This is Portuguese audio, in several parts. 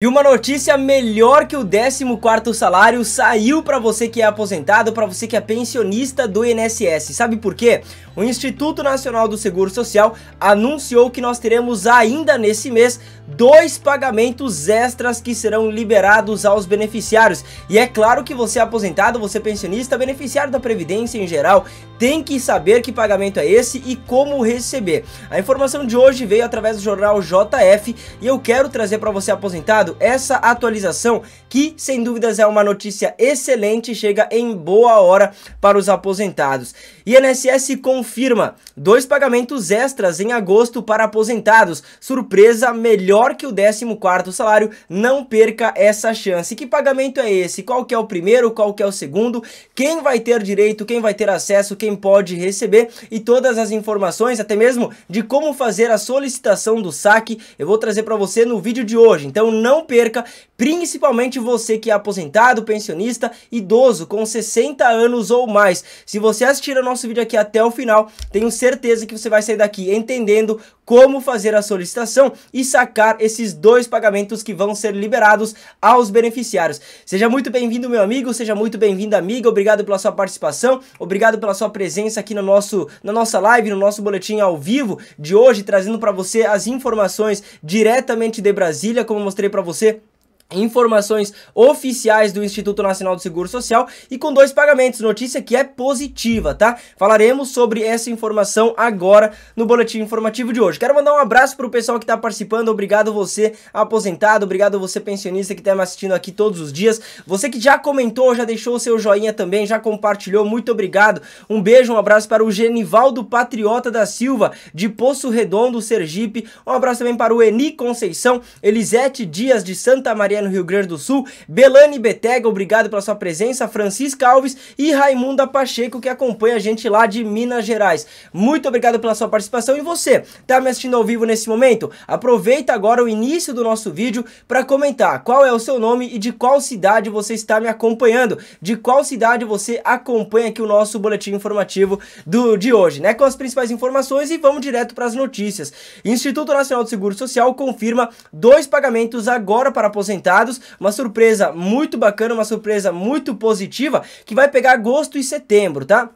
E uma notícia melhor que o 14º salário saiu para você que é aposentado, para você que é pensionista do INSS. Sabe por quê? O Instituto Nacional do Seguro Social anunciou que nós teremos ainda nesse mês dois pagamentos extras que serão liberados aos beneficiários. E é claro que você é aposentado, você é pensionista, beneficiário da Previdência em geral, tem que saber que pagamento é esse e como receber. A informação de hoje veio através do jornal JF e eu quero trazer para você aposentado essa atualização, que sem dúvidas é uma notícia excelente, chega em boa hora para os aposentados. INSS confirma dois pagamentos extras em agosto para aposentados. Surpresa, melhor que o 14º salário, não perca essa chance. Que pagamento é esse? Qual que é o primeiro? Qual que é o segundo? Quem vai ter direito? Quem vai ter acesso? Quem pode receber? E todas as informações, até mesmo de como fazer a solicitação do saque, eu vou trazer para você no vídeo de hoje. Então não não perca principalmente você que é aposentado, pensionista, idoso com 60 anos ou mais. Se você assistir o nosso vídeo aqui até o final, tenho certeza que você vai sair daqui entendendo como fazer a solicitação e sacar esses dois pagamentos que vão ser liberados aos beneficiários. Seja muito bem-vindo, meu amigo, seja muito bem-vinda, amiga. Obrigado pela sua participação, obrigado pela sua presença aqui no nosso, na nossa live, no nosso boletim ao vivo de hoje, trazendo para você as informações diretamente de Brasília, como mostrei para você informações oficiais do Instituto Nacional do Seguro Social e com dois pagamentos, notícia que é positiva, tá? Falaremos sobre essa informação agora no boletim informativo de hoje. Quero mandar um abraço pro pessoal que tá participando, obrigado você aposentado, obrigado você pensionista que tá me assistindo aqui todos os dias. Você que já comentou, já deixou o seu joinha também, já compartilhou, muito obrigado. Um beijo, um abraço para o Genivaldo Patriota da Silva, de Poço Redondo, Sergipe. Um abraço também para o Eni Conceição, Elisete Dias de Santa Maria Maria, no Rio Grande do Sul, Belane Betega, obrigado pela sua presença, Francisca Alves e Raimunda Pacheco, que acompanha a gente lá de Minas Gerais. Muito obrigado pela sua participação e você, tá me assistindo ao vivo nesse momento? Aproveita agora o início do nosso vídeo para comentar qual é o seu nome e de qual cidade você está me acompanhando, de qual cidade você acompanha aqui o nosso boletim informativo do, de hoje, né? Com as principais informações e vamos direto para as notícias. Instituto Nacional do Seguro Social confirma dois pagamentos agora para aposentados resultados. Uma surpresa muito bacana, uma surpresa muito positiva que vai pegar agosto e setembro, tá?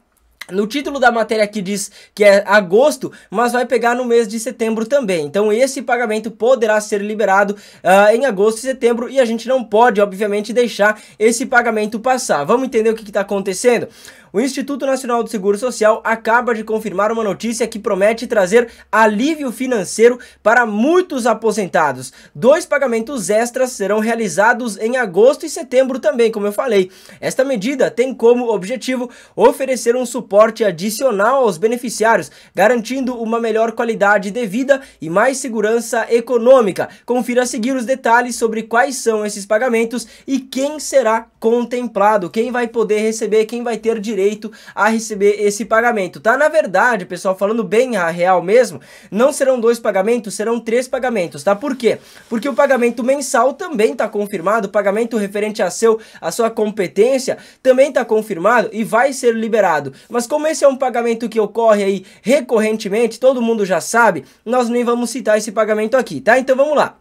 No título da matéria aqui diz que é agosto, mas vai pegar no mês de setembro também. Então esse pagamento poderá ser liberado uh, em agosto e setembro e a gente não pode, obviamente, deixar esse pagamento passar. Vamos entender o que está acontecendo? O Instituto Nacional do Seguro Social acaba de confirmar uma notícia que promete trazer alívio financeiro para muitos aposentados. Dois pagamentos extras serão realizados em agosto e setembro também, como eu falei. Esta medida tem como objetivo oferecer um suporte adicional aos beneficiários, garantindo uma melhor qualidade de vida e mais segurança econômica. Confira a seguir os detalhes sobre quais são esses pagamentos e quem será contemplado, quem vai poder receber, quem vai ter direito direito a receber esse pagamento, tá? Na verdade, pessoal, falando bem a real mesmo, não serão dois pagamentos, serão três pagamentos, tá? Por quê? Porque o pagamento mensal também tá confirmado, o pagamento referente a seu, a sua competência também tá confirmado e vai ser liberado. Mas como esse é um pagamento que ocorre aí recorrentemente, todo mundo já sabe, nós nem vamos citar esse pagamento aqui, tá? Então vamos lá.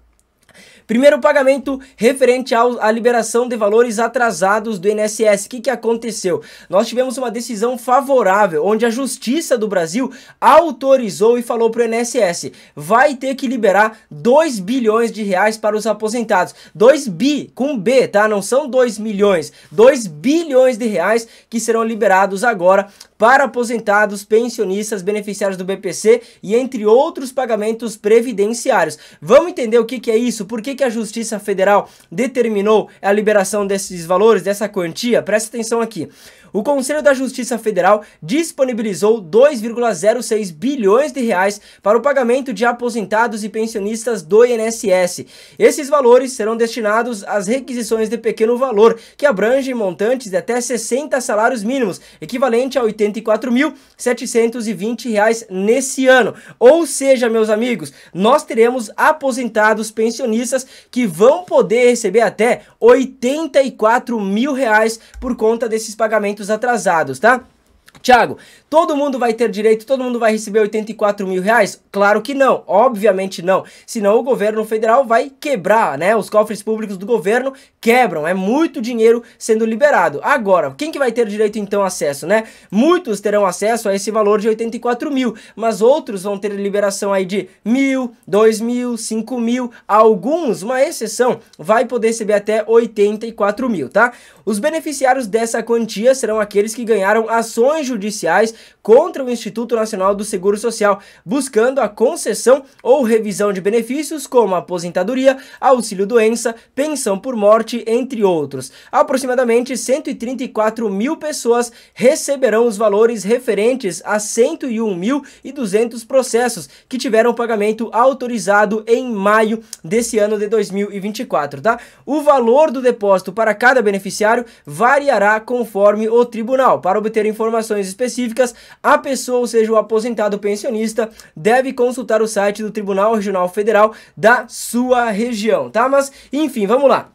Primeiro pagamento referente ao, à liberação de valores atrasados do INSS. O que, que aconteceu? Nós tivemos uma decisão favorável, onde a Justiça do Brasil autorizou e falou para o INSS, vai ter que liberar 2 bilhões de reais para os aposentados. 2 bi, com B, tá? Não são 2 milhões, 2 bilhões de reais que serão liberados agora para aposentados, pensionistas, beneficiários do BPC e entre outros pagamentos previdenciários. Vamos entender o que, que é isso? Por que, que que a Justiça Federal determinou a liberação desses valores, dessa quantia, presta atenção aqui o Conselho da Justiça Federal disponibilizou 2,06 bilhões de reais para o pagamento de aposentados e pensionistas do INSS. Esses valores serão destinados às requisições de pequeno valor, que abrangem montantes de até 60 salários mínimos, equivalente a R$ 84.720 nesse ano. Ou seja, meus amigos, nós teremos aposentados pensionistas que vão poder receber até R$ 84 mil reais por conta desses pagamentos atrasados, tá? Tiago, todo mundo vai ter direito, todo mundo vai receber 84 mil reais? Claro que não, obviamente não. Senão o governo federal vai quebrar, né? Os cofres públicos do governo quebram, é muito dinheiro sendo liberado. Agora, quem que vai ter direito então acesso, né? Muitos terão acesso a esse valor de 84 mil, mas outros vão ter liberação aí de mil, dois mil, cinco mil, alguns, uma exceção, vai poder receber até 84 mil, tá? Os beneficiários dessa quantia serão aqueles que ganharam ações ações judiciais contra o Instituto Nacional do Seguro Social, buscando a concessão ou revisão de benefícios como aposentadoria, auxílio-doença, pensão por morte, entre outros. Aproximadamente 134 mil pessoas receberão os valores referentes a 101.200 processos que tiveram pagamento autorizado em maio desse ano de 2024, tá? O valor do depósito para cada beneficiário variará conforme o tribunal. Para obter informações situações específicas, a pessoa, ou seja, o aposentado pensionista, deve consultar o site do Tribunal Regional Federal da sua região, tá? Mas, enfim, vamos lá.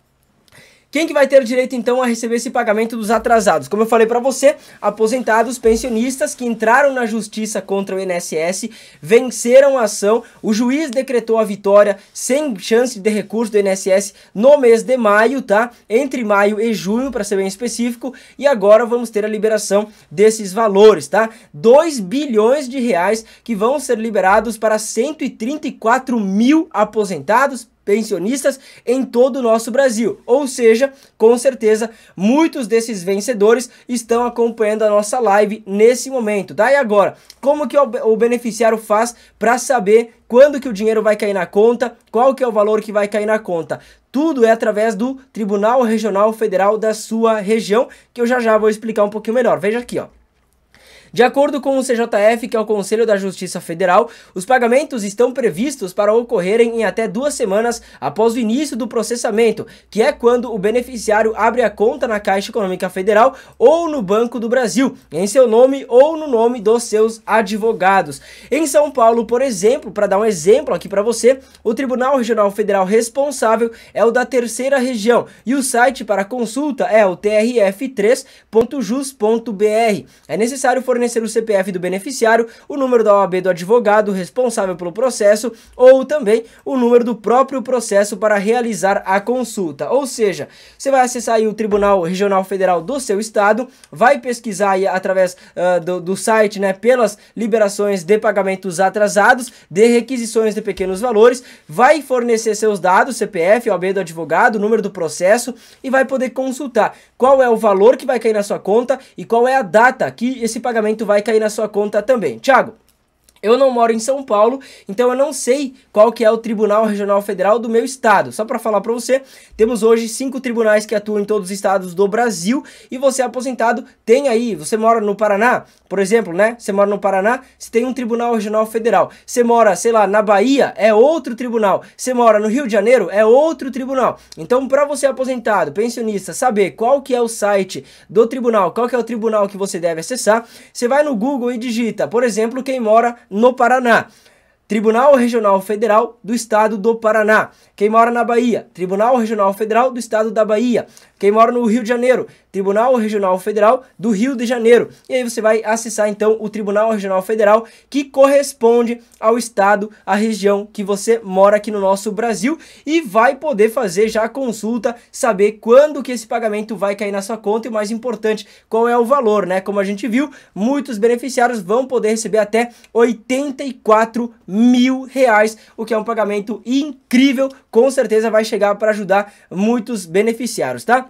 Quem que vai ter direito então a receber esse pagamento dos atrasados? Como eu falei para você, aposentados, pensionistas que entraram na justiça contra o INSS, venceram a ação, o juiz decretou a vitória sem chance de recurso do INSS no mês de maio, tá? Entre maio e junho, para ser bem específico, e agora vamos ter a liberação desses valores, tá? 2 bilhões de reais que vão ser liberados para 134 mil aposentados, pensionistas em todo o nosso Brasil. Ou seja, com certeza, muitos desses vencedores estão acompanhando a nossa live nesse momento. Daí tá? agora, como que o beneficiário faz para saber quando que o dinheiro vai cair na conta, qual que é o valor que vai cair na conta? Tudo é através do Tribunal Regional Federal da sua região, que eu já já vou explicar um pouquinho melhor. Veja aqui, ó. De acordo com o CJF, que é o Conselho da Justiça Federal, os pagamentos estão previstos para ocorrerem em até duas semanas após o início do processamento, que é quando o beneficiário abre a conta na Caixa Econômica Federal ou no Banco do Brasil, em seu nome ou no nome dos seus advogados. Em São Paulo, por exemplo, para dar um exemplo aqui para você, o Tribunal Regional Federal responsável é o da Terceira Região e o site para consulta é o trf3.jus.br. É necessário fornecer ser o CPF do beneficiário, o número da OAB do advogado responsável pelo processo ou também o número do próprio processo para realizar a consulta. Ou seja, você vai acessar o Tribunal Regional Federal do seu estado, vai pesquisar aí através uh, do, do site, né, pelas liberações de pagamentos atrasados, de requisições de pequenos valores, vai fornecer seus dados, CPF, OAB do advogado, número do processo e vai poder consultar qual é o valor que vai cair na sua conta e qual é a data que esse pagamento pagamento vai cair na sua conta também. Tiago, eu não moro em São Paulo, então eu não sei qual que é o Tribunal Regional Federal do meu estado. Só para falar para você, temos hoje cinco tribunais que atuam em todos os estados do Brasil e você é aposentado tem aí, você mora no Paraná, por exemplo, né? Você mora no Paraná, você tem um Tribunal Regional Federal. Você mora, sei lá, na Bahia, é outro tribunal. Você mora no Rio de Janeiro, é outro tribunal. Então, para você aposentado, pensionista, saber qual que é o site do tribunal, qual que é o tribunal que você deve acessar, você vai no Google e digita, por exemplo, quem mora no Paraná. Tribunal Regional Federal do Estado do Paraná. Quem mora na Bahia, Tribunal Regional Federal do Estado da Bahia. Quem mora no Rio de Janeiro, Tribunal Regional Federal do Rio de Janeiro. E aí você vai acessar então o Tribunal Regional Federal que corresponde ao estado, à região que você mora aqui no nosso Brasil e vai poder fazer já a consulta, saber quando que esse pagamento vai cair na sua conta e o mais importante, qual é o valor, né? Como a gente viu, muitos beneficiários vão poder receber até 84 mil reais, o que é um pagamento incrível, com certeza vai chegar para ajudar muitos beneficiários, tá?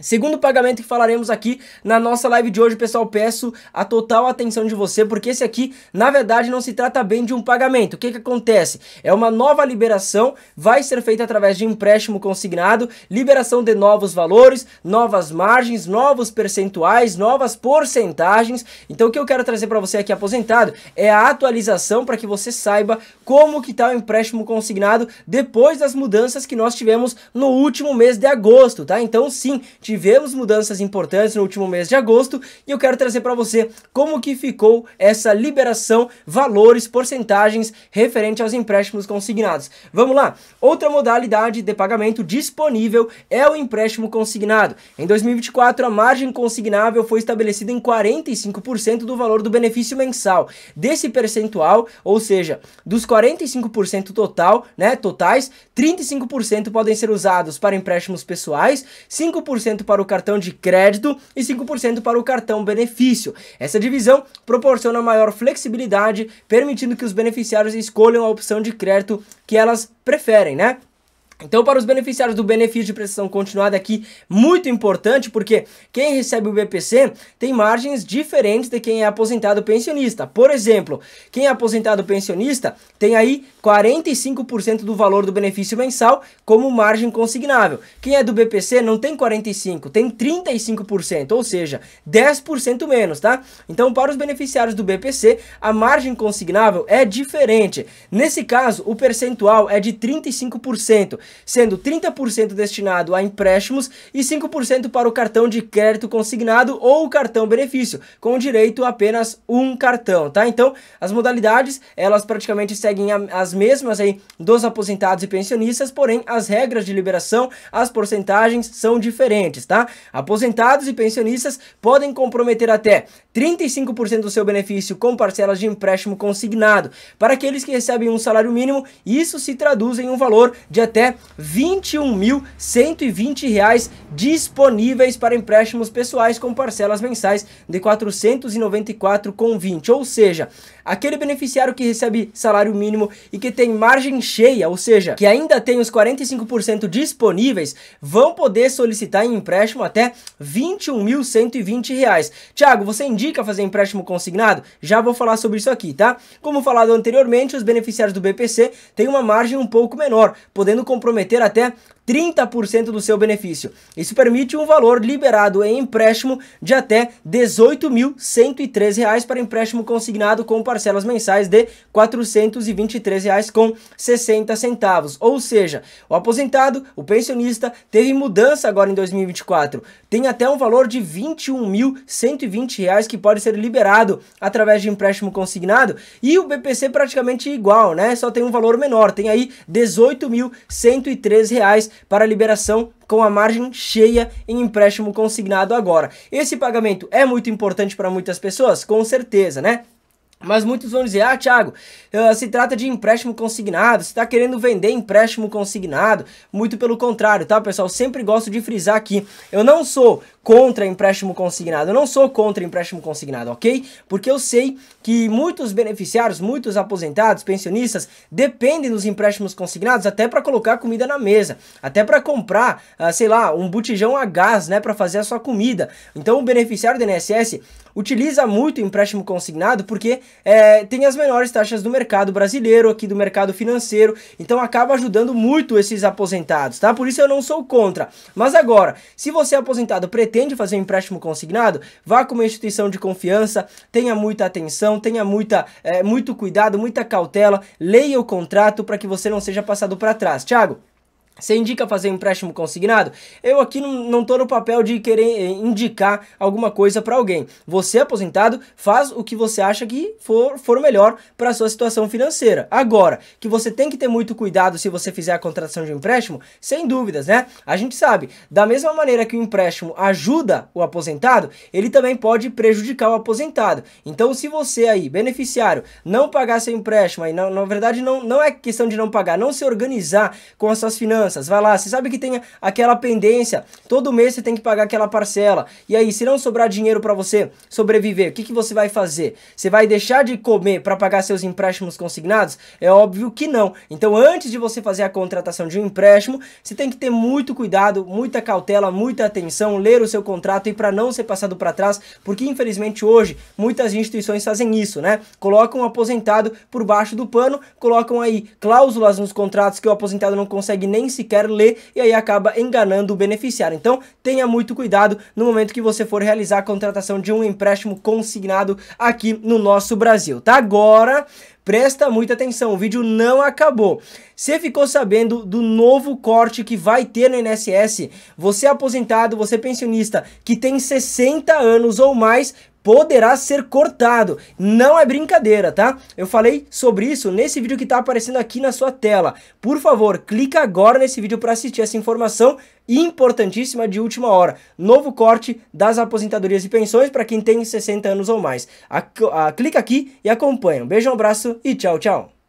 Segundo pagamento que falaremos aqui na nossa live de hoje, pessoal, peço a total atenção de você, porque esse aqui, na verdade, não se trata bem de um pagamento. O que, que acontece? É uma nova liberação, vai ser feita através de empréstimo consignado, liberação de novos valores, novas margens, novos percentuais, novas porcentagens. Então, o que eu quero trazer para você aqui, aposentado, é a atualização para que você saiba como que está o empréstimo consignado depois das mudanças que nós tivemos no último mês de agosto, tá? Então, sim, tivemos mudanças importantes no último mês de agosto e eu quero trazer para você como que ficou essa liberação, valores, porcentagens referente aos empréstimos consignados. Vamos lá. Outra modalidade de pagamento disponível é o empréstimo consignado. Em 2024, a margem consignável foi estabelecida em 45% do valor do benefício mensal. Desse percentual, ou seja, dos 45% total, né, totais, 35% podem ser usados para empréstimos pessoais, 5% 5% para o cartão de crédito e 5% para o cartão benefício. Essa divisão proporciona maior flexibilidade, permitindo que os beneficiários escolham a opção de crédito que elas preferem, né? Então, para os beneficiários do benefício de prestação continuada aqui, muito importante, porque quem recebe o BPC tem margens diferentes de quem é aposentado pensionista. Por exemplo, quem é aposentado pensionista tem aí 45% do valor do benefício mensal como margem consignável. Quem é do BPC não tem 45%, tem 35%, ou seja, 10% menos, tá? Então, para os beneficiários do BPC, a margem consignável é diferente. Nesse caso, o percentual é de 35% sendo 30% destinado a empréstimos e 5% para o cartão de crédito consignado ou cartão benefício, com direito a apenas um cartão, tá? Então, as modalidades, elas praticamente seguem as mesmas aí dos aposentados e pensionistas, porém as regras de liberação, as porcentagens são diferentes, tá? Aposentados e pensionistas podem comprometer até 35% do seu benefício com parcelas de empréstimo consignado. Para aqueles que recebem um salário mínimo, isso se traduz em um valor de até R$ 21.120 disponíveis para empréstimos pessoais com parcelas mensais de R$ 494,20. Ou seja, aquele beneficiário que recebe salário mínimo e que tem margem cheia, ou seja, que ainda tem os 45% disponíveis, vão poder solicitar em empréstimo até R$ 21.120. Tiago, você indica fazer empréstimo consignado? Já vou falar sobre isso aqui, tá? Como falado anteriormente, os beneficiários do BPC têm uma margem um pouco menor, podendo comprar comprometer até 30% do seu benefício. Isso permite um valor liberado em empréstimo de até R$ reais para empréstimo consignado com parcelas mensais de R$ 423,60. Ou seja, o aposentado, o pensionista, teve mudança agora em 2024. Tem até um valor de R$ 21.120 que pode ser liberado através de empréstimo consignado e o BPC praticamente igual, né? Só tem um valor menor, tem aí R$ 18.103 para liberação com a margem cheia em empréstimo consignado agora. Esse pagamento é muito importante para muitas pessoas? Com certeza, né? Mas muitos vão dizer, ah, Thiago, se trata de empréstimo consignado, você está querendo vender empréstimo consignado? Muito pelo contrário, tá, pessoal? Sempre gosto de frisar aqui, eu não sou contra empréstimo consignado, eu não sou contra empréstimo consignado, ok? Porque eu sei que muitos beneficiários, muitos aposentados, pensionistas, dependem dos empréstimos consignados até para colocar comida na mesa, até para comprar, ah, sei lá, um botijão a gás, né, para fazer a sua comida. Então o beneficiário do INSS, utiliza muito empréstimo consignado porque é, tem as menores taxas do mercado brasileiro, aqui do mercado financeiro, então acaba ajudando muito esses aposentados, tá? Por isso eu não sou contra. Mas agora, se você é aposentado pretende fazer um empréstimo consignado, vá com uma instituição de confiança, tenha muita atenção, tenha muita, é, muito cuidado, muita cautela, leia o contrato para que você não seja passado para trás. Tiago, você indica fazer empréstimo consignado? Eu aqui não estou no papel de querer eh, indicar alguma coisa para alguém. Você aposentado faz o que você acha que for, for melhor para a sua situação financeira. Agora, que você tem que ter muito cuidado se você fizer a contratação de um empréstimo, sem dúvidas, né? A gente sabe, da mesma maneira que o empréstimo ajuda o aposentado, ele também pode prejudicar o aposentado. Então, se você aí, beneficiário, não pagar seu empréstimo, aí, na verdade não, não é questão de não pagar, não se organizar com as suas finanças, finanças, vai lá, você sabe que tem aquela pendência, todo mês você tem que pagar aquela parcela. E aí, se não sobrar dinheiro para você sobreviver, o que, que você vai fazer? Você vai deixar de comer para pagar seus empréstimos consignados? É óbvio que não. Então, antes de você fazer a contratação de um empréstimo, você tem que ter muito cuidado, muita cautela, muita atenção, ler o seu contrato e para não ser passado para trás, porque infelizmente hoje muitas instituições fazem isso, né? Colocam o um aposentado por baixo do pano, colocam aí cláusulas nos contratos que o aposentado não consegue nem sequer lê e aí acaba enganando o beneficiário. Então tenha muito cuidado no momento que você for realizar a contratação de um empréstimo consignado aqui no nosso Brasil, tá? Agora Presta muita atenção, o vídeo não acabou. Você ficou sabendo do novo corte que vai ter no INSS? Você aposentado, você pensionista que tem 60 anos ou mais, poderá ser cortado. Não é brincadeira, tá? Eu falei sobre isso nesse vídeo que está aparecendo aqui na sua tela. Por favor, clica agora nesse vídeo para assistir essa informação importantíssima de última hora. Novo corte das aposentadorias e pensões para quem tem 60 anos ou mais. A, a, ah, clica aqui e acompanha. Um beijo, um abraço e tchau, tchau.